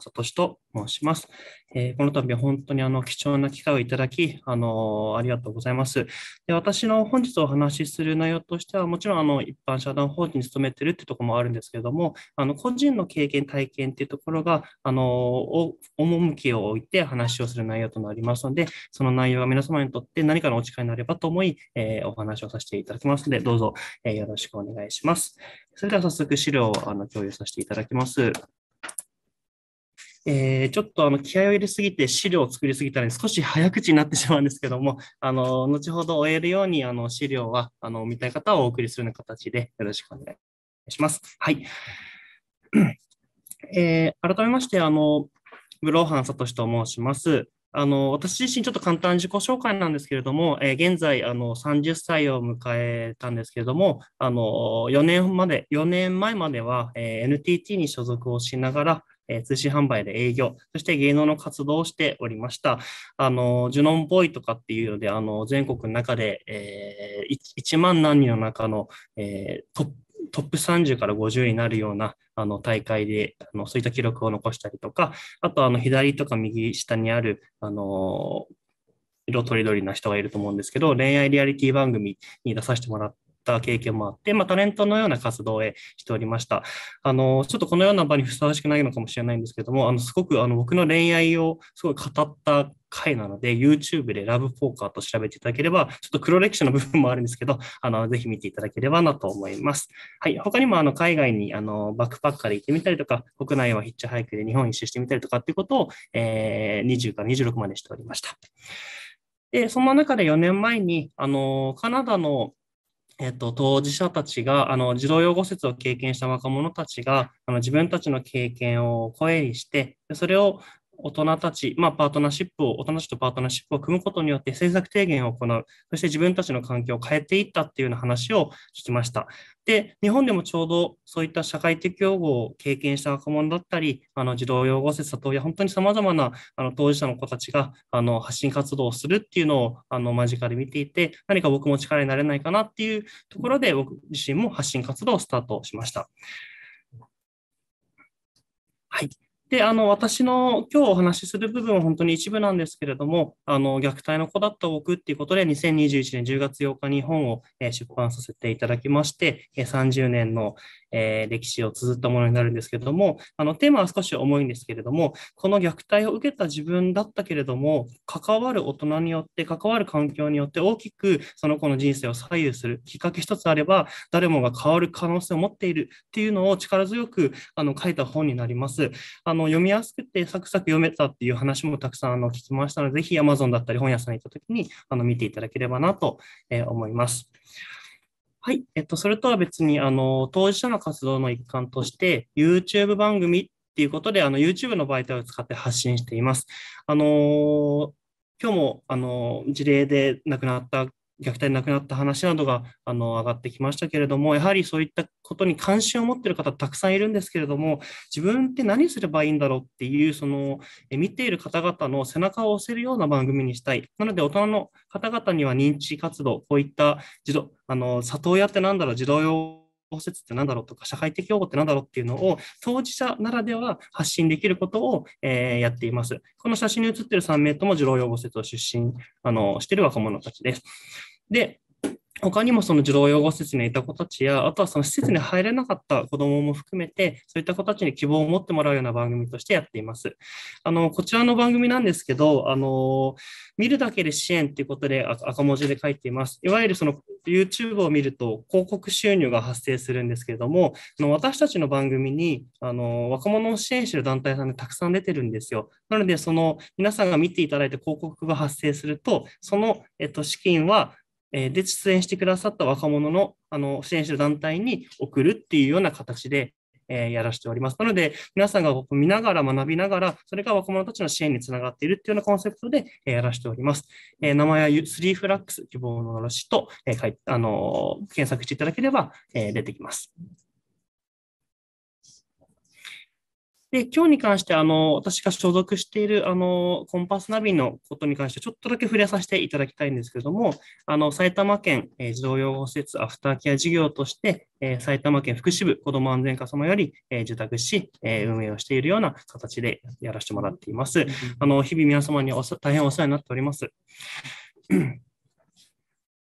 サト聡と申します。えー、この度は本当にあの貴重な機会をいただき、あのありがとうございます。で私の本日お話しする内容としては、もちろんあの一般社団法人に勤めてるってとこもあるんですけれども、あの個人の経験、体験っていうところが、あの趣を置いて話をする内容となりますので、その内容が皆様にとって何かのお力になればと思い、えー、お話をさせていただきますので、どうぞ、えー、よろしくお願いします。それでは早速資料をあの共有させていただきます。えー、ちょっとあの気合を入れすぎて資料を作りすぎたら少し早口になってしまうんですけども、あの後ほど終えるようにあの資料はあの見たい方をお送りするような形でよろしくお願いします。はい。えー、改めまして、あの、ブローハンサトシと申します。あの私自身ちょっと簡単自己紹介なんですけれども、えー、現在あの30歳を迎えたんですけれどもあの4年まで4年前までは、えー、NTT に所属をしながら、えー、通信販売で営業、そして芸能の活動をしておりました。あの、ジュノンボーイとかっていうので、あの、全国の中で、えー、1, 万何人の中の、えー、トップトップ30から50になるようなあの大会であのそういった記録を残したりとか、あとあの左とか右下にあるあの色とりどりな人がいると思うんですけど、恋愛リアリティ番組に出させてもらっった経験もあって、まあ、タレントのような活動へしておりました。あの、ちょっとこのような場にふさわしくないのかもしれないんですけども、あの、すごく、あの、僕の恋愛をすごい語った回なので、YouTube でラブポーカーと調べていただければ、ちょっと黒歴史の部分もあるんですけど、あの、ぜひ見ていただければなと思います。はい。他にも、あの、海外に、あの、バックパッカーで行ってみたりとか、国内はヒッチハイクで日本一周してみたりとかっていうことを、えー、20から26までしておりました。で、そんな中で4年前に、あの、カナダのえっと、当事者たちが、あの、児童養護施設を経験した若者たちが、あの、自分たちの経験を声にして、それを、大人たち、まあ、パートナーシップを、大人たちとパートナーシップを組むことによって政策提言を行う、そして自分たちの環境を変えていったっていうような話を聞きました。で、日本でもちょうどそういった社会的擁護を経験した若者だったり、あの児童養護施設、里親、本当に様々なあの当事者の子たちがあの発信活動をするっていうのをあの間近で見ていて、何か僕も力になれないかなっていうところで、僕自身も発信活動をスタートしました。はい。で、あの、私の今日お話しする部分は本当に一部なんですけれども、あの、虐待の子だった僕っていうことで、2021年10月8日に本を出版させていただきまして、30年のえー、歴史を綴ったものになるんですけれども、あの、テーマは少し重いんですけれども、この虐待を受けた自分だったけれども、関わる大人によって、関わる環境によって大きくその子の人生を左右するきっかけ一つあれば、誰もが変わる可能性を持っているっていうのを力強くあの書いた本になります。あの、読みやすくてサクサク読めたっていう話もたくさんあの聞きましたので、ぜひ Amazon だったり本屋さんに行った時にあの見ていただければなと思います。はい。えっと、それとは別に、あの、当事者の活動の一環として、YouTube 番組っていうことで、あの、YouTube の媒体を使って発信しています。あの今日もあの事例で亡くなった虐待なくなった話などがあの上がってきましたけれども、やはりそういったことに関心を持っている方、たくさんいるんですけれども、自分って何すればいいんだろうっていう、その見ている方々の背中を押せるような番組にしたい。なので、大人の方々には認知活動、こういった児童あの里親って何だろう、児童養護施設って何だろうとか、社会的保護って何だろうっていうのを当事者ならでは発信できることを、えー、やっています。この写真に写っている3名とも児童養護施設を出身あのしている若者たちです。で、他にもその児童養護施設にいた子たちや、あとはその施設に入れなかった子どもも含めて、そういった子たちに希望を持ってもらうような番組としてやっています。あのこちらの番組なんですけど、あの見るだけで支援ということで赤文字で書いています。いわゆるその YouTube を見ると広告収入が発生するんですけれども、あの私たちの番組にあの若者を支援している団体さんでたくさん出てるんですよ。なので、その皆さんが見ていただいて広告が発生すると、その、えっと、資金はえで、出演してくださった若者のあの支援しる団体に送るっていうような形で、えやらしております。なので、皆さんが見ながら学びながら、それが若者たちの支援につながっているっていうようなコンセプトで、えやらしております。え名前は3フラックス希望の話と、えー、あの検索していただければ、え出てきます。で、今日に関して、あの、私が所属している、あの、コンパスナビのことに関して、ちょっとだけ触れさせていただきたいんですけれども、あの、埼玉県、え児童養護施設アフターケア事業として、えー、埼玉県福祉部子ども安全課様より、えー、受託し、えー、運営をしているような形でやらせてもらっています。あの、日々皆様に大変お世話になっております。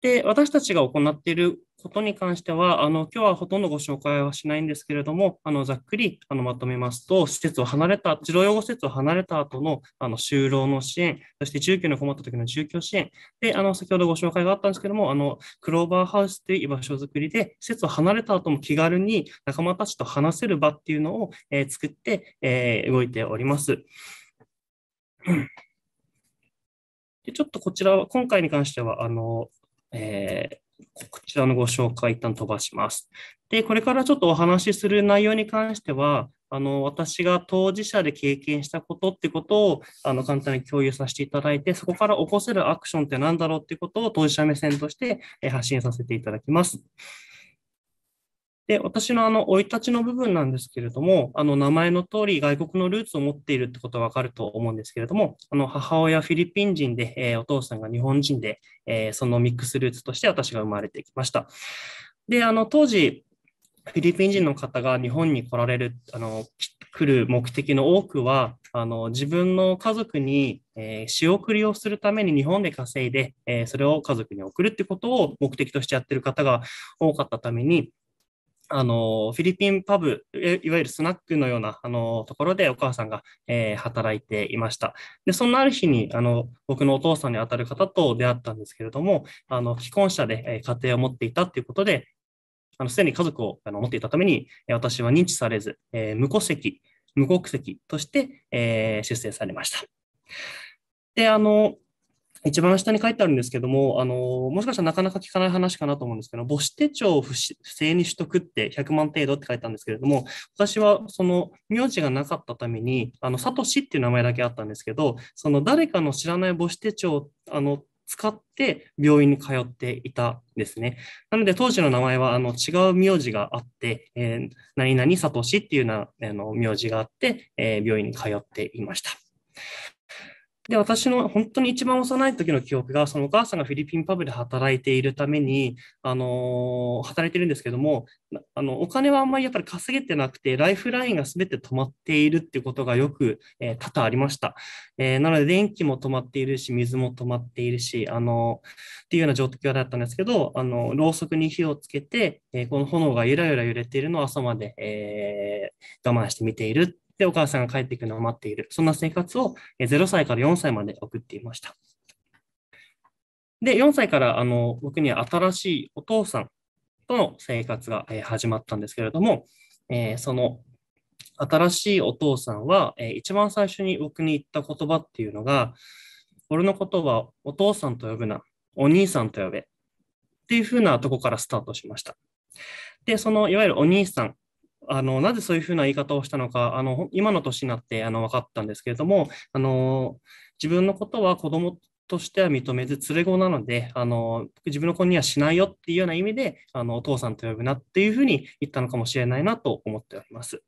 で、私たちが行っていることに関しては、あの今日はほとんどご紹介はしないんですけれども、あのざっくりあのまとめますと、施設を離れた、児童養護施設を離れた後のあの就労の支援、そして住居に困った時の住居支援、で、あの先ほどご紹介があったんですけれども、あのクローバーハウスという居場所づくりで、施設を離れた後も気軽に仲間たちと話せる場っていうのを、えー、作って、えー、動いております。でちょっとこちらは、今回に関しては、あの、えーこちらのご紹介一旦飛ばします。で、これからちょっとお話しする内容に関しては、あの私が当事者で経験したことってことをあの簡単に共有させていただいて、そこから起こせるアクションって何だろうってことを当事者目線として発信させていただきます。で、私のあの、生い立ちの部分なんですけれども、あの、名前の通り外国のルーツを持っているってことはわかると思うんですけれども、あの、母親フィリピン人で、えー、お父さんが日本人で、えー、そのミックスルーツとして私が生まれてきました。で、あの、当時、フィリピン人の方が日本に来られる、あの、来る目的の多くは、あの、自分の家族に、えー、仕送りをするために日本で稼いで、えー、それを家族に送るってことを目的としてやってる方が多かったために、あのフィリピンパブ、いわゆるスナックのようなあのところでお母さんが、えー、働いていました。で、そんなある日にあの僕のお父さんにあたる方と出会ったんですけれども、あの既婚者で、えー、家庭を持っていたということで、あのに家族をあの持っていたために、私は認知されず、えー、無戸籍、無国籍として、え出生されました。で、あの一番下に書いてあるんですけども、あの、もしかしたらなかなか聞かない話かなと思うんですけど、母子手帳を不正に取得って100万程度って書いたんですけれども、私はその名字がなかったために、あの、サトシっていう名前だけあったんですけど、その誰かの知らない母子手帳を、あの、使って病院に通っていたんですね。なので当時の名前はあの違う名字があって、えー、何々さとしっていうなあの名字があって、えー、病院に通っていました。で、私の本当に一番幼い時の記憶が、そのお母さんがフィリピンパブで働いているために、あのー、働いてるんですけども、あの、お金はあんまりやっぱり稼げてなくて、ライフラインが全て止まっているっていうことがよく、えー、多々ありました。えー、なので、電気も止まっているし、水も止まっているし、あのっていうような状況だったんですけど、あの、ろうそくに火をつけて、えこの炎がゆらゆら揺れているのを朝まで、え我慢して見ているで、お母さんが帰ってくるのを待っている。そんな生活を0歳から4歳まで送っていました。で、4歳からあの僕には新しいお父さんとの生活が始まったんですけれども、えー、その新しいお父さんは、えー、一番最初に僕に言った言葉っていうのが、俺のことはお父さんと呼ぶな、お兄さんと呼べっていうふうなとこからスタートしました。で、そのいわゆるお兄さんあのなぜそういうふうな言い方をしたのか、あの今の年になってあの分かったんですけれども、あの自分のことは子供としては認めず、連れ子なのであの、自分の子にはしないよっていうような意味で、あのお父さんと呼ぶなっていうふうに言ったのかもしれないなと思っております。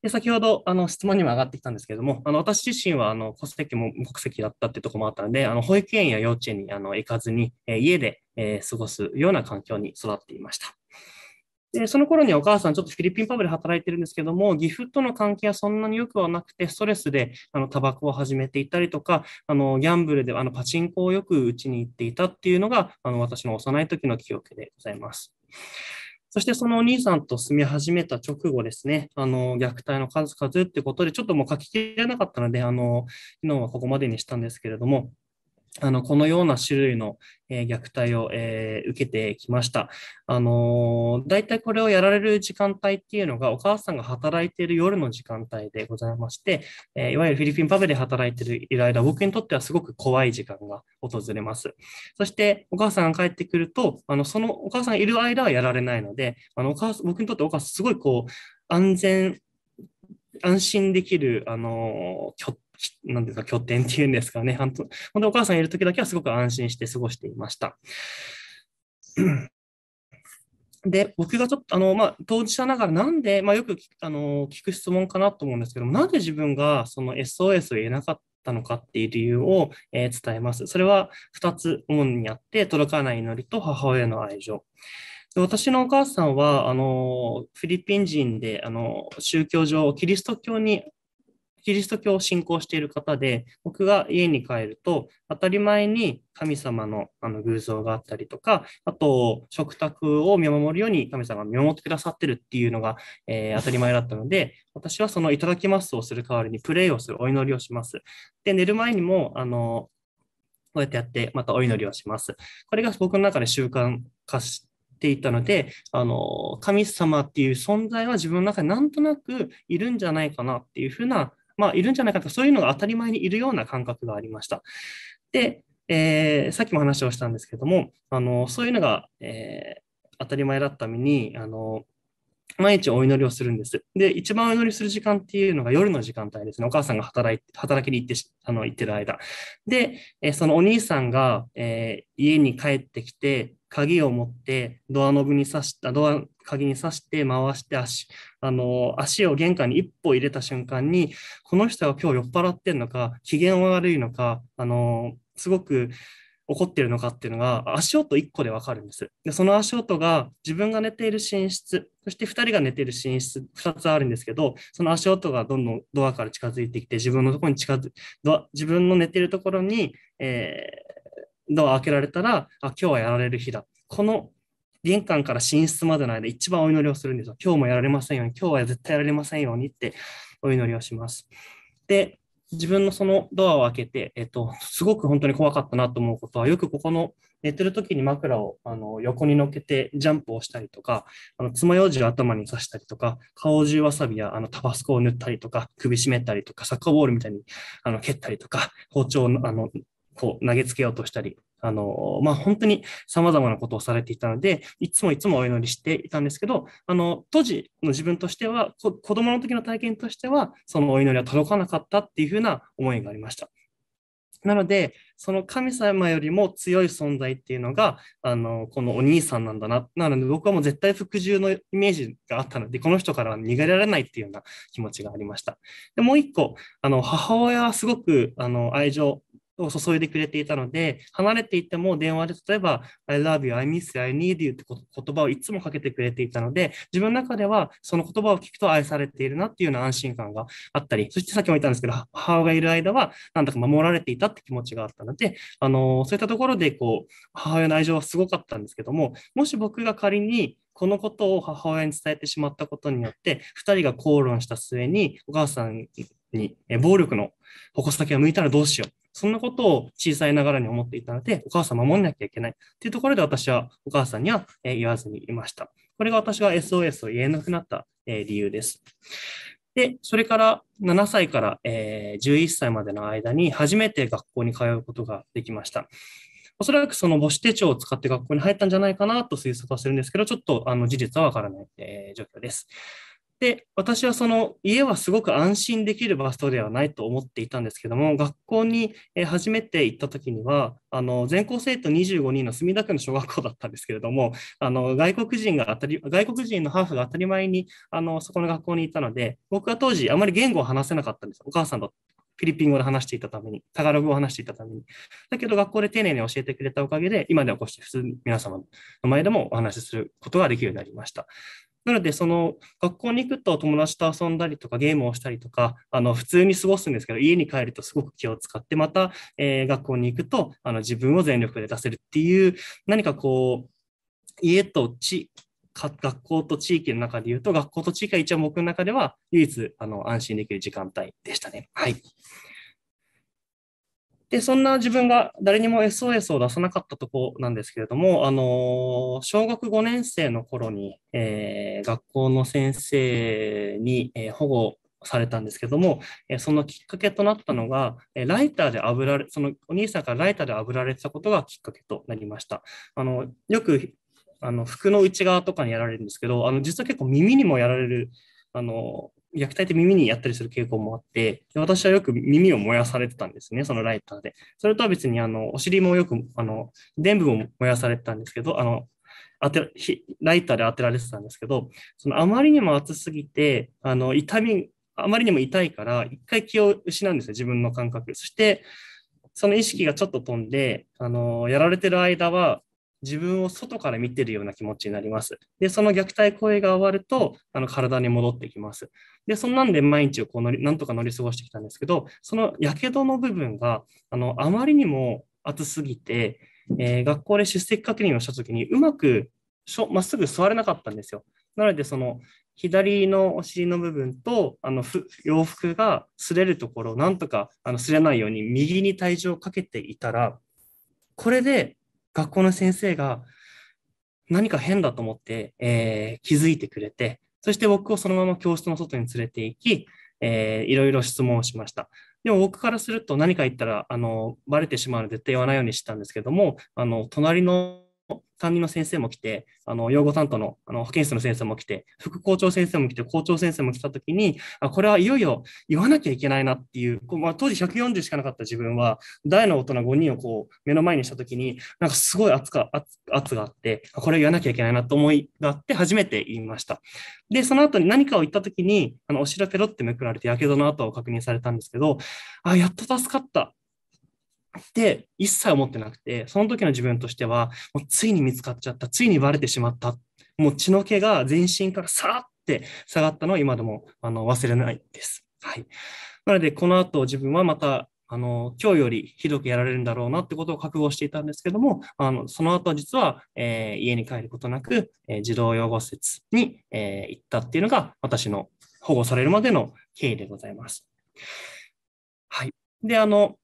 で先ほどあの質問にも上がってきたんですけども、あの私自身はあの戸籍も国籍だったっていうところもあったので、あの保育園や幼稚園にあの行かずに、え家で、え過ごすような環境に育っていました。で、その頃にはお母さん、ちょっとフィリピンパブで働いてるんですけども、岐阜との関係はそんなによくはなくて、ストレスで、あの、タバコを始めていたりとか、あの、ギャンブルで、あの、パチンコをよく打ちに行っていたっていうのが、あの、私の幼い時の記憶でございます。そしてそのお兄さんと住み始めた直後ですね、あの、虐待の数々ってことで、ちょっともう書ききれなかったので、あの、昨日はここまでにしたんですけれども、あのこのような種類の、え虐待を、え受けてきました。あのー、大体これをやられる時間帯っていうのが、お母さんが働いている夜の時間帯でございまして、えいわゆるフィリピンパブで働いている間、僕にとってはすごく怖い時間が訪れます。そして、お母さんが帰ってくると、あのそのお母さんがいる間はやられないので、あのお母僕にとってお母さん、すごいこう、安全安心できる、あの、拠なんですか、拠点っていうんですかね。本当にお母さんいる時だけはすごく安心して過ごしていました。で、僕がちょっと、あの、まあ、当事者ながら、なんで、まあ、よく、あの、聞く質問かなと思うんですけども、なんで自分がその SOS を言えなかったのかっていう理由を、えー、伝えます。それは2つ主にあって、届かない祈りと母親の愛情。で私のお母さんは、あの、フィリピン人で、あの、宗教上、キリスト教にキリスト教を信仰している方で、僕が家に帰ると、当たり前に神様のあの偶像があったりとか、あと、食卓を見守るように神様が見守ってくださってるっていうのが、えー、当たり前だったので、私はそのいただきますをする代わりにプレイをする、お祈りをします。で、寝る前にも、あの、こうやってやって、またお祈りをします。これが僕の中で習慣化していたので、あの、神様っていう存在は自分の中になんとなくいるんじゃないかなっていうふうなまあ、いるんじゃないかと、そういうのが当たり前にいるような感覚がありました。で、えー、さっきも話をしたんですけども、あのそういうのが、えー、当たり前だっために、あの毎日お祈りをするんです。で、一番お祈りする時間っていうのが夜の時間帯ですね。お母さんが働い働きに行ってあの行ってる間。で、えそのお兄さんが、えー、家に帰ってきて、鍵を持ってドアノブに刺した、ドア鍵に刺して回して足あの足を玄関に一歩入れた瞬間にこの人は今日酔っ払ってるのか機嫌悪いのかあのすごく怒ってるのかっていうのが足音1個でわかるんです。で、その足音が自分が寝ている寝室、そして2人が寝ている寝室2つあるんですけど、その足音がどんどんドアから近づいてきて、自分のところに近づドア、自分の寝ているところに、えー、ドア開けられたら、あ、今日はやられる日だ。この玄関から寝室までの間、一番お祈りをするんですよ。今日もやられませんように、今日は絶対やられませんようにってお祈りをします。で、自分のそのドアを開けて、えっと、すごく本当に怖かったなと思うことは、よくここの寝てる時に枕をあの横に乗っけてジャンプをしたりとか、あの爪楊枝を頭に刺したりとか、顔中わさびやあのタバスコを塗ったりとか、首絞めたりとか、サッカーボールみたいにあの蹴ったりとか、包丁のあのこう投げつけようとしたり、あの、まあ、本当に様々なことをされていたので、いつもいつもお祈りしていたんですけど、あの、当時の自分としては、子供の時の体験としては、そのお祈りは届かなかったっていうふうな思いがありました。なので、その神様よりも強い存在っていうのが、あの、このお兄さんなんだな。なので、僕はもう絶対服従のイメージがあったので、この人からは逃げられないっていうような気持ちがありました。で、もう一個、あの、母親はすごく、あの、愛情を注いでくれていたので、離れていても電話で例えば、I love you, I miss you, I need you って言葉をいつもかけてくれていたので、自分の中ではその言葉を聞くと愛されているなっていうような安心感があったり、そしてさっきも言ったんですけど、母がいる間はなんだか守られていたって気持ちがあったので、あのそういったところでこう母親の愛情はすごかったんですけども、もし僕が仮にこのことを母親に伝えてしまったことによって、2人が口論した末に、お母さんに暴力の矛先を向いたらどうしようそんなことを小さいながらに思っていたので、お母さん守んなきゃいけないっていうところで私はお母さんには言わずにいました。これが私が SOS を言えなくなった理由です。で、それから7歳から11歳までの間に初めて学校に通うことができました。おそらくその母子手帳を使って学校に入ったんじゃないかなと推測はするんですけど、ちょっとあの事実はわからない、え状況です。で、私はその家はすごく安心できる場所ではないと思っていたんですけども、学校に初めて行った時には、あの全校生徒25人の墨田区の小学校だったんですけれども、あの外国人が当たり、外国人のハーフが当たり前にあのそこの学校にいたので、僕は当時あまり言語を話せなかったんです。お母さんとフィリピン語で話していたために、タガログを話していたために。だけど学校で丁寧に教えてくれたおかげで、今ではこうして普通に皆様の前でもお話しすることができるようになりました。なので、その学校に行くと友達と遊んだりとかゲームをしたりとか、あの普通に過ごすんですけど、家に帰るとすごく気を使って、また、えー、学校に行くとあの自分を全力で出せるっていう、何かこう、家と地、学校と地域の中でいうと、学校と地域が一応僕の中では唯一あの安心できる時間帯でしたね。はい。で、そんな自分が誰にも SOS を出さなかったとこなんですけれども、あの、小学5年生の頃に、えー、学校の先生に、えー、保護されたんですけども、えそのきっかけとなったのが、えライターで炙られ、そのお兄さんからライターで炙られてたことがきっかけとなりました。あの、よく、あの、服の内側とかにやられるんですけど、あの、実は結構耳にもやられる、あの、虐待って耳にやったりする傾向もあって、私はよく耳を燃やされてたんですね、そのライターで。それとは別に、あの、お尻もよく、あの、全部も燃やされてたんですけど、あの、当て、ライターで当てられてたんですけど、そのあまりにも熱すぎて、あの、痛み、あまりにも痛いから、一回気を失うんですよ、自分の感覚。そして、その意識がちょっと飛んで、あの、やられてる間は、自分を外から見てるような気持ちになります。で、その虐待行為が終わると、あの体に戻ってきます。で、そんなんで毎日をこう乗り、なんとか乗り過ごしてきたんですけど、そのやけどの部分が、あの、あまりにも熱すぎて、えー、学校で出席確認をしたときに、うまくまっすぐ座れなかったんですよ。なので、その、左のお尻の部分とあの洋服が擦れるところをなんとかあの擦れないように右に体重をかけていたらこれで学校の先生が何か変だと思って、えー、気づいてくれて、そして僕をそのまま教室の外に連れて行き、えー、いろいろ質問をしました。でも僕からすると何か言ったら、あの、バレてしまうので絶対言わないようにしたんですけども、あの、隣の担任の先生も来て、あの養護担当のあの保健室の先生も来て、副校長先生も来て、校長先生も来たときにあ、これはいよいよ言わなきゃいけないなっていう、こうまあ、当時140しかなかった自分は、大の大人5人をこう目の前にしたときに、なんかすごい圧が圧圧があって、これ言わなきゃいけないなと思いがあって、初めて言いました。で、その後に何かを言ったときに、あのお尻ペロってめくられて、やけどの跡を確認されたんですけど、あ、やっと助かった。って一切思ってなくて、その時の自分としては、もうついに見つかっちゃった、ついにバレてしまった、もう血の気が全身からさらって下がったのは今でもあの忘れないです。はい。なので、この後自分はまた、あの、今日よりひどくやられるんだろうなってことを覚悟していたんですけども、あの、その後実は、えー、家に帰ることなく、えー、児童養護施設に、えー、行ったっていうのが私の保護されるまでの経緯でございます。はい。で、あの、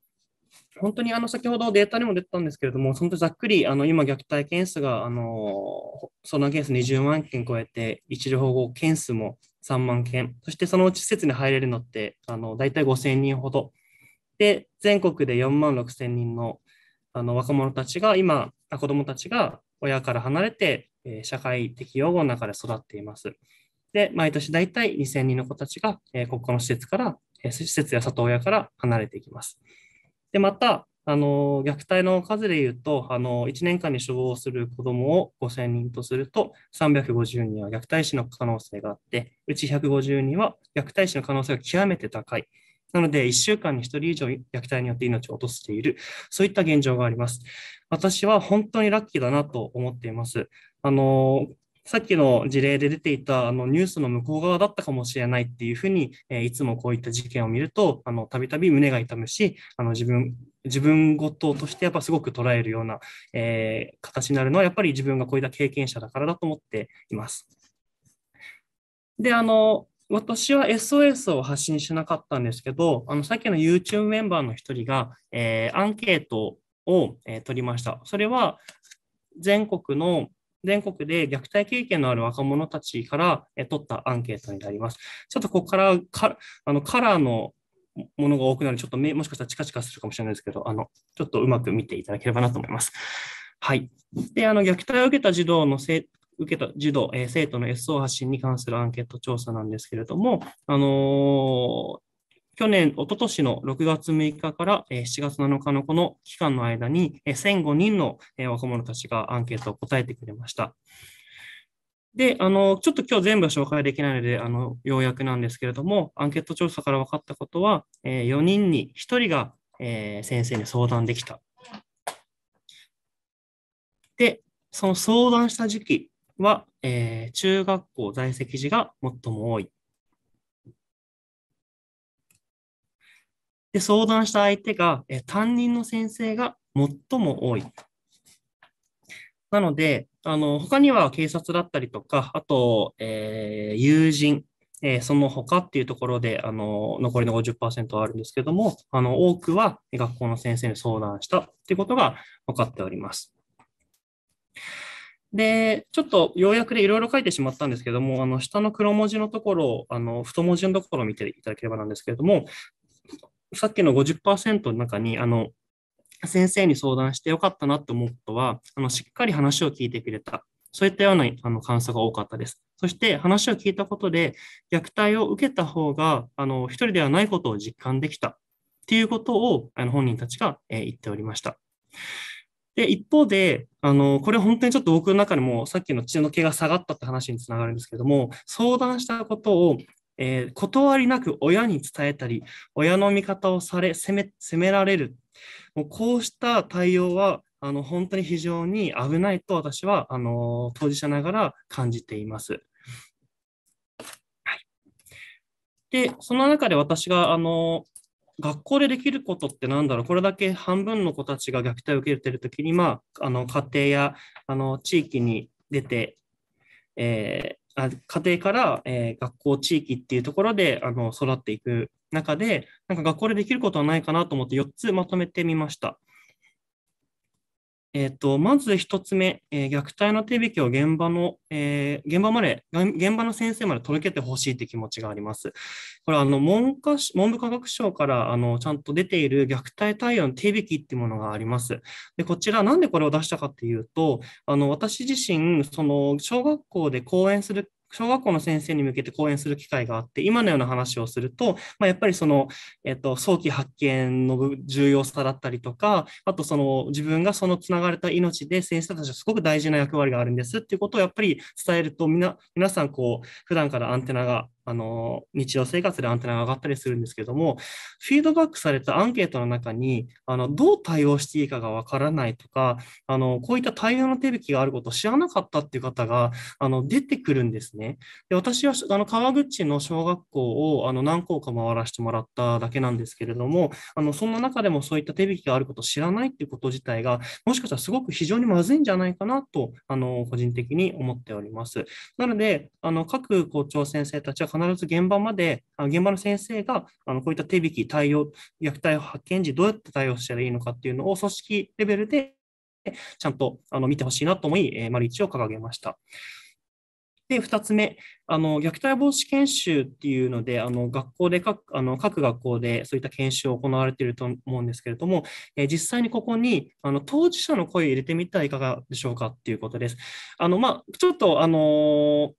本当にあの先ほどデータにも出てたんですけれども、本当ざっくりあの今、虐待件数があの相談件数20万件超えて、一時保護件数も3万件、そしてそのうち施設に入れるのってあの大体5000人ほど、で全国で4万6000人のあの若者たちが今、子どもたちが親から離れて、え社会的養護の中で育っています。で、毎年大体2000人の子たちが、えー、国家の施設から、え施設や里親から離れていきます。で、また、あの虐待の数でいうとあの、1年間に処方する子どもを5000人とすると、350人は虐待死の可能性があって、うち150人は虐待死の可能性が極めて高い。なので、1週間に1人以上虐待によって命を落としている、そういった現状があります。私は本当にラッキーだなと思っています。あのさっきの事例で出ていたあのニュースの向こう側だったかもしれないっていうふうに、えいつもこういった事件を見ると、たびたび胸が痛むし、あの自分自分ごととしてやっぱすごく捉えるような、えー、形になるのはやっぱり自分がこういった経験者だからだと思っています。であの私は SOS を発信しなかったんですけど、あのさっきの YouTube メンバーの一人が、えー、アンケートを、えー、取りました。それは全国の、全国で虐待経験のある若者たちから取ったアンケートになります。ちょっとここからかあのカラーのものが多くなるちょっと目もしかしたらチカチカするかもしれないですけど、あのちょっとうまく見ていただければなと思います。はい。で、あの虐待を受けた児童のせ受けた児童、えー、生徒の SO 発信に関するアンケート調査なんですけれども、あのー、去年、おととしの6月6日から7月7日のこの期間の間に、1005人の若者たちがアンケートを答えてくれました。で、あの、ちょっと今日全部紹介できないので、あの、要約なんですけれども、アンケート調査から分かったことは、4人に1人が先生に相談できた。で、その相談した時期は、中学校在籍時が最も多い。で、相談した相手が、え担任の先生が最も多い。なので、あの他には警察だったりとか、あと、えー、友人、えー、その他っていうところであの残りの50%はあるんですけどもあの、多くは学校の先生に相談したっていうことが分かっております。で、ちょっと要約でいろいろ書いてしまったんですけども、あの下の黒文字のところを、あの太文字のところを見ていただければなんですけれども、さっきの50%の中に、あの、先生に相談してよかったなと思うことは、あの、しっかり話を聞いてくれた。そういったようなあの感想が多かったです。そして話を聞いたことで、虐待を受けた方が、あの、一人ではないことを実感できた。っていうことを、あの、本人たちが、えー、言っておりました。で、一方で、あの、これ本当にちょっと僕の中でもさっきの血の毛が下がったって話につながるんですけども、相談したことをえー、断りなく親に伝えたり、親の味方をされ、責め責められる。もうこうした対応は、あの本当に非常に危ないと私はあの当事者ながら感じています。はい、で、その中で私があの学校でできることってなんだろう、これだけ半分の子たちが虐待を受けているときに、まあ、あの家庭やあの地域に出て、え家庭から、えー、学校、地域っていうところであの育っていく中で、なんか学校でできることはないかなと思って4つまとめてみました。えっと、まず1つ目、えー、虐待の手引きを現場の、えー、現場まで、現場の先生まで届けてほしいという気持ちがあります。これはあの文科文部科学省からあのちゃんと出ている虐待対応の手引きっていうものがあります。でこちら、なんでこれを出したかっていうと、あの私自身、その小学校で講演する小学校の先生に向けて講演する機会があって、今のような話をすると、まあ、やっぱりその、えっと、早期発見の重要さだったりとか、あとその自分がそのつながれた命で先生たちはすごく大事な役割があるんですっていうことをやっぱり伝えると、みな皆さんこう、普段からアンテナがあの、日常生活でアンテナが上がったりするんですけども、フィードバックされたアンケートの中に、あの、どう対応していいかがわからないとか、あの、こういった対応の手引きがあることを知らなかったっていう方が、あの、出てくるんですね。で、私は、あの、川口の小学校を、あの、何校か回らせてもらっただけなんですけれども、あの、そんな中でもそういった手引きがあることを知らないっていうこと自体が、もしかしたらすごく非常にまずいんじゃないかなと、あの、個人的に思っております。なので、あの、各校長先生たちは必ず現場まで、あ現場の先生があのこういった手引き、対応、虐待を発見時、どうやって対応したらいいのかっていうのを組織レベルでちゃんとあの見てほしいなと思い、え丸1を掲げました。で、2つ目、あの虐待防止研修っていうので、あの学校で各あの各学校でそういった研修を行われていると思うんですけれども、えー、実際にここにあの当事者の声を入れてみてはいかがでしょうかっていうことです。あのまあ、ちょっとあのー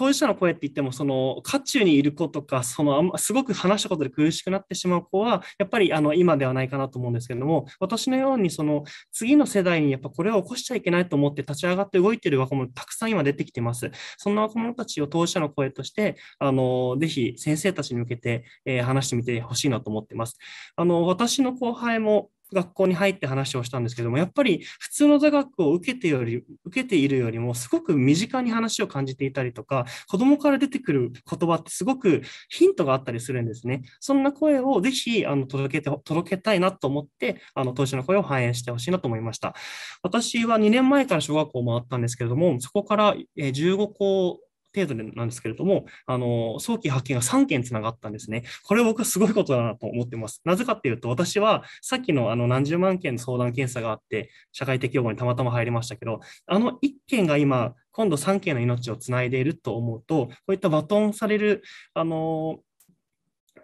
当事者の声って言っても、その、渦中にいる子とか、その、すごく話したことで苦しくなってしまう子は、やっぱり、あの、今ではないかなと思うんですけれども、私のように、その、次の世代にやっぱこれを起こしちゃいけないと思って立ち上がって動いている若者、たくさん今出てきてます。そんな若者たちを当事者の声として、あの、ぜひ先生たちに向けて、えー、話してみてほしいなと思ってます。あの、私の後輩も、学校に入って話をしたんですけども、やっぱり普通の座学を受けてより受けているよりも、すごく身近に話を感じていたりとか、子供から出てくる言葉ってすごくヒントがあったりするんですね。そんな声をぜひあの届けて届けたいなと思って、あの当時の声を反映してほしいなと思いました。私は2年前から小学校を回ったんですけれども、そこから15校程度でなんですけれども、あの、早期発見が3件つながったんですね。これ僕はすごいことだなと思ってます。なぜかっていうと、私はさっきのあの何十万件の相談検査があって、社会的用語にたまたま入りましたけど、あの1件が今、今度3件の命をつないでいると思うと、こういったバトンされる、あの、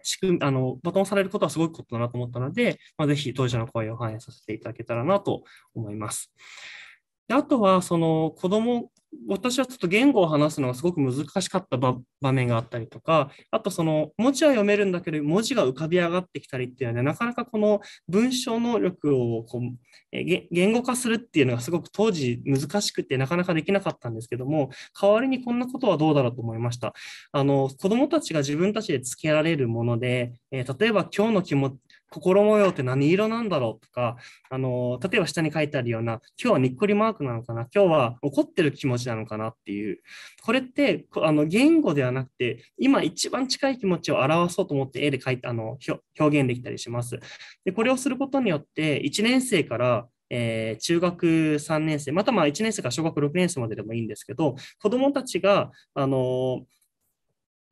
仕組みあのバトンされることはすごいことだなと思ったので、まあ、ぜひ当事者の声を反映させていただけたらなと思います。であとは、その子供、私はちょっと言語を話すのがすごく難しかった場面があったりとか、あとその文字は読めるんだけど、文字が浮かび上がってきたりっていうのは、ね、なかなかこの文章能力をこうえ言語化するっていうのがすごく当時難しくてなかなかできなかったんですけども、代わりにこんなことはどうだろうと思いました。あの子供たちが自分たちでつけられるもので、え例えば今日の気持ち、心模様って何色なんだろうとか、あの、例えば下に書いてあるような、今日はにっこりマークなのかな、今日は怒ってる気持ちなのかなっていう、これって、あの、言語ではなくて、今一番近い気持ちを表そうと思って絵で書いて、あの、表現できたりします。で、これをすることによって、1年生から、えー、中学3年生、またまあ1年生から小学6年生まででもいいんですけど、子どもたちが、あのー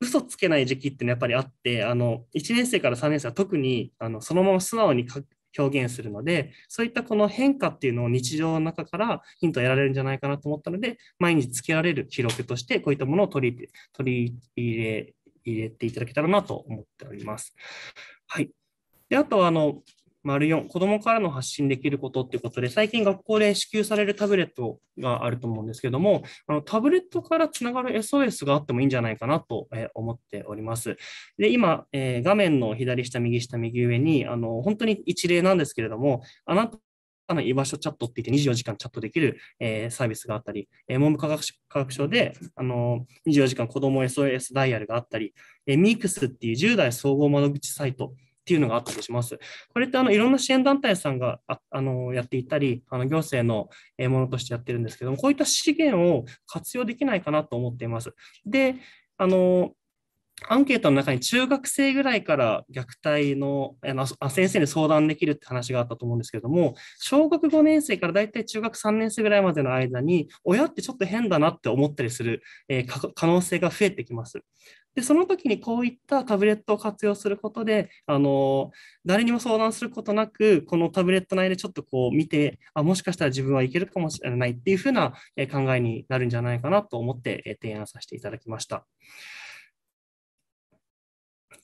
嘘つけない時期っていうのはやっぱりあってあの1年生から3年生は特にあのそのまま素直に表現するのでそういったこの変化っていうのを日常の中からヒントを得られるんじゃないかなと思ったので毎日つけられる記録としてこういったものを取り取り入れ入れていただけたらなと思っております。はい、であとあの丸4、子供からの発信できることっていうことで、最近学校で支給されるタブレットがあると思うんですけども、あのタブレットからつながる SOS があってもいいんじゃないかなと思っております。で、今、えー、画面の左下、右下、右上に、あの、本当に一例なんですけれども、あなたの居場所チャットって言って24時間チャットできる、えー、サービスがあったり、えー、文部科学省であの24時間子ども SOS ダイヤルがあったり、えー、ミックスっていう10代総合窓口サイトっていうのがあったりします。これってあのいろんな支援団体さんがああのやっていたり、あの行政のものとしてやってるんですけども、こういった資源を活用できないかなと思っています。で、あのアンケートの中に中学生ぐらいから虐待のあ先生に相談できるって話があったと思うんですけども、小学5年生から大体中学3年生ぐらいまでの間に、親ってちょっと変だなって思ったりする、えー、可能性が増えてきます。で、その時にこういったタブレットを活用することで、あの、誰にも相談することなく、このタブレット内でちょっとこう見て、あ、もしかしたら自分はいけるかもしれないっていうふうな考えになるんじゃないかなと思って提案させていただきました。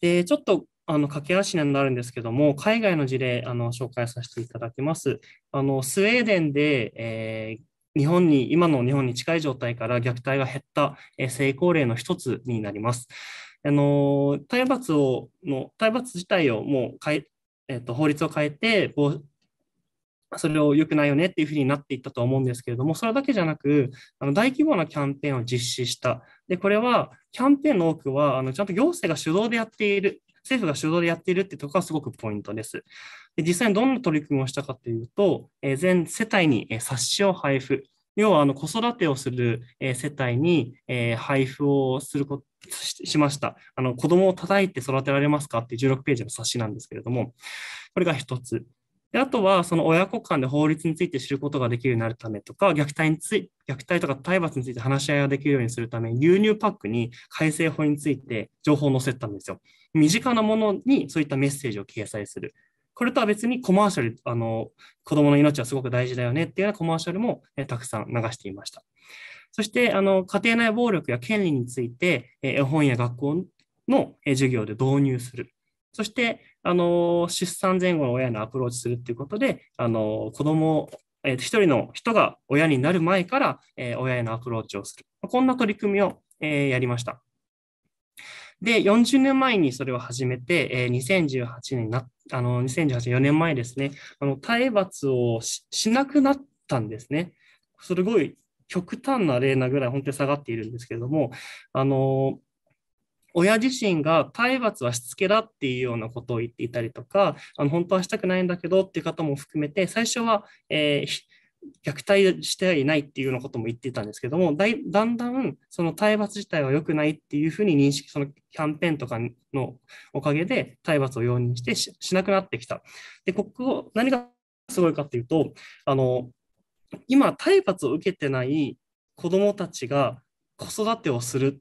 で、ちょっとあの駆け足になるんですけども、海外の事例あの紹介させていただきます。あのスウェーデンで、えー、日本に、今の日本に近い状態から虐待が減った成功例の一つになります。あの、体罰を、の、体罰自体をもう変え、えと、法律を変えて、それを良くないよねっていうふうになっていったと思うんですけれども、それだけじゃなく、あの大規模なキャンペーンを実施した。で、これは、キャンペーンの多くは、あのちゃんと行政が主導でやっている政府が主導でやっているってところがすごくポイントです。で実際にどんな取り組みをしたかというと、え全世帯にえ冊子を配布。要はあの子育てをする世帯に配布をすることしました。あの子供を叩いて育てられますかっていう16ページの冊子なんですけれども、これが1つ。であとは、その親子間で法律について知ることができるようになるためとか、虐待につい虐待とか体罰について話し合いができるようにするため、牛乳パックに改正法について情報を載せたんですよ。身近なものにそういったメッセージを掲載する。これとは別にコマーシャル、あの子供の命はすごく大事だよねっていうようなコマーシャルも、ね、たくさん流していました。そしてあの家庭内暴力や権利について絵本や学校の授業で導入する。そしてあの出産前後の親のアプローチするっていうことで、あの子供をえー、と1人の人が親になる前から、えー、親へのアプローチをする。こんな取り組みを、えー、やりました。で、40年前にそれを始めて、えー、2018年な、あの、2018年、4年前ですね、あの、体罰をしなくなったんですね。すごい極端な例なぐらい本当に下がっているんですけれども、あの、親自身が体罰はしつけだっていうようなことを言っていたりとか、あの本当はしたくないんだけどっていう方も含めて、最初は、えー虐待してはいないっていうようなことも言ってたんですけどもだだんだんその体罰自体は良くないっていうふうに認識そのキャンペーンとかのおかげで体罰を容認してしなくなってきた。でここ何がすごいかっていうとあの今体罰を受けてない子どもたちが子育てをする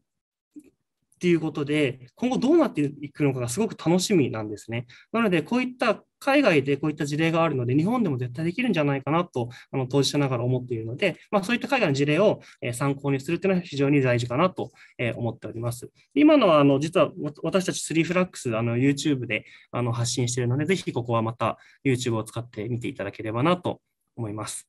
っていうことで、今後どうなっていくのかがすごく楽しみなんですね。なので、こういった海外でこういった事例があるので、日本でも絶対できるんじゃないかなと、あの当事者ながら思っているので、まあ、そういった海外の事例を参考にするというのは非常に大事かなと思っております。今のは、あの実は私たち3フラックス、あの YouTube であの発信しているので、ぜひここはまた YouTube を使って見ていただければなと思います。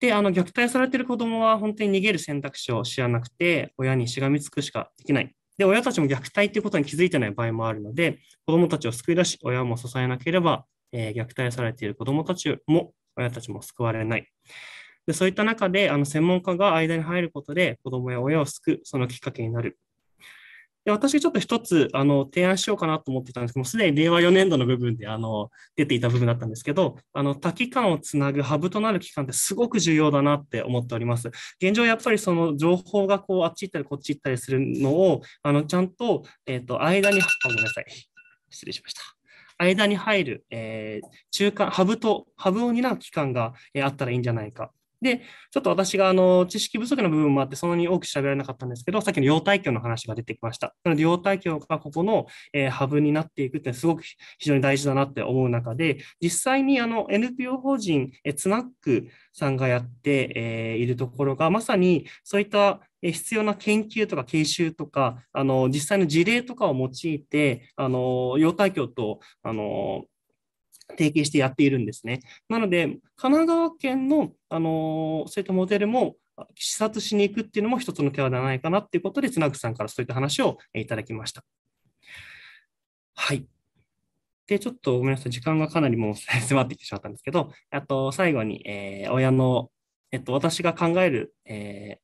で、あの、虐待されている子供は本当に逃げる選択肢を知らなくて、親にしがみつくしかできない。で、親たちも虐待ということに気づいてない場合もあるので、子供たちを救い出し、親も支えなければ、えー、虐待されている子供たちも、親たちも救われない。でそういった中で、あの専門家が間に入ることで、子供や親を救う、そのきっかけになる。で、私ちょっと一つ、あの、提案しようかなと思ってたんですけど、すでに令和4年度の部分で、あの、出ていた部分だったんですけど、あの、多機関をつなぐハブとなる機関ってすごく重要だなって思っております。現状、やっぱりその情報がこう、あっち行ったりこっち行ったりするのを、あの、ちゃんと、えっ、ー、と、間に、ごめんなさい。失礼しました。間に入る、えー、中間、ハブと、ハブを担う機関が、えー、あったらいいんじゃないか。で、ちょっと私があの知識不足の部分もあって、そんなに多く喋べられなかったんですけど、さっきの要体教の話が出てきました。なので、要体教がここの、えー、ハブになっていくってすごく非常に大事だなって思う中で、実際にあの NPO 法人、えー、ツナックさんがやって、えー、いるところが、まさにそういった必要な研究とか研修とか、あの実際の事例とかを用いて、あの体教とあの提携してやっているんですね。なので、神奈川県の、あのそういったモデルも視察しに行くっていうのも一つの手話ではないかなっていうことで、つなぐさんからそういった話をいただきました。はい。で、ちょっとごめんなさい、時間がかなりもう 迫ってきてしまったんですけど、あと最後に、えー、親の、えっと、私が考える、え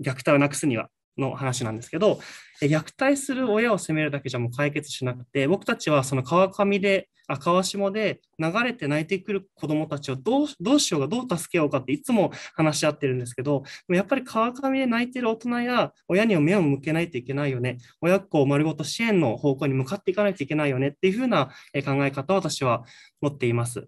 ー、虐待をなくすにはの話なんですけど、虐待する親を責めるだけじゃもう解決しなくて、僕たちはその川上で、あ川下で流れて泣いてくる子どもたちをどうどうしようがどう助けようかっていつも話し合ってるんですけど、やっぱり川上で泣いてる大人や親には目を向けないといけないよね、親子を丸ごと支援の方向に向かっていかないといけないよねっていうふうな考え方を私は持っています。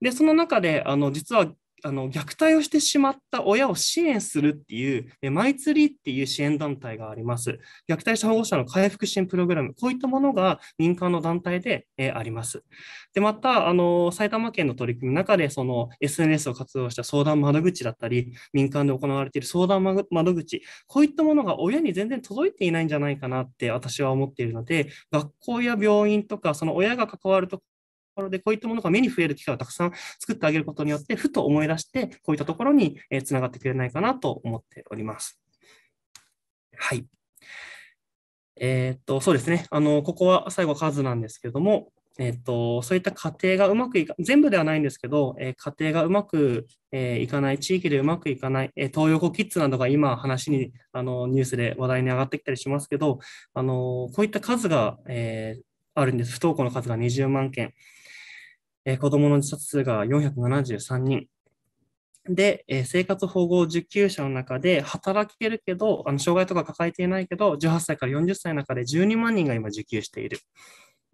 で、その中で、あの実はあの虐待をしてしまった親を支援するっていう、マイツリーっていう支援団体があります。虐待者保護者の回復支援プログラム、こういったものが民間の団体で、えあります。で、また、あの、埼玉県の取り組みの中で、その SNS を活用した相談窓口だったり、民間で行われている相談窓口、こういったものが親に全然届いていないんじゃないかなって私は思っているので、学校や病院とか、その親が関わるところで、こういったものが目に増える機会をたくさん作ってあげることによって、ふと思い出して、こういったところにつながってくれないかなと思っております。はい。えー、っと、そうですね。あの、ここは最後数なんですけれども、えっと、そういった家庭がうまくいか、全部ではないんですけど、え家庭がうまく、えいかない、地域でうまくいかない、え東横キッズなどが今話に、あの、ニュースで話題に上がってきたりしますけど、あの、こういった数が、えー、あるんです。不登校の数が20万件。えー、子の自殺数が473人。で、えー、生活保護受給者の中で働けるけど、あの障害とか抱えていないけど、18歳から40歳の中で12万人が今受給している。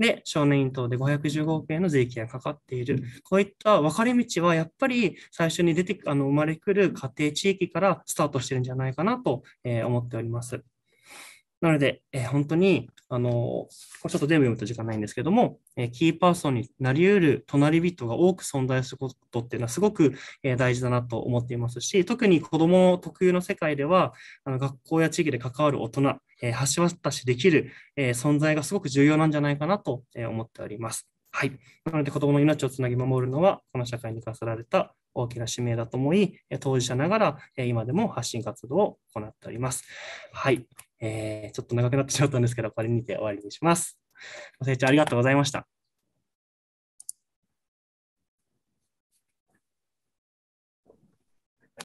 で、少年院等で515億円の税金がかかっている。こういった分かれ道は、やっぱり最初に出てあの生まれくる家庭地域からスタートしてるんじゃないかなと、えー、思っております。なので、えー、本当に、あのー、これちょっと全部読むと時間ないんですけども、えー、キーパーソンになり得る隣人が多く存在することっていうのはすごく、え大事だなと思っていますし、特に子供特有の世界では、あの学校や地域で関わる大人、え橋渡しできる、え存在がすごく重要なんじゃないかなと、え思っております。はい。なので、子供の命をつなぎ守るのは、この社会に課せられた大きな使命だと思い、当事者ながら今でも発信活動を行っております。はい。えー、ちょっと長くなってしまったんですけど、これにて終わりにします。ご清聴ありがとうございました。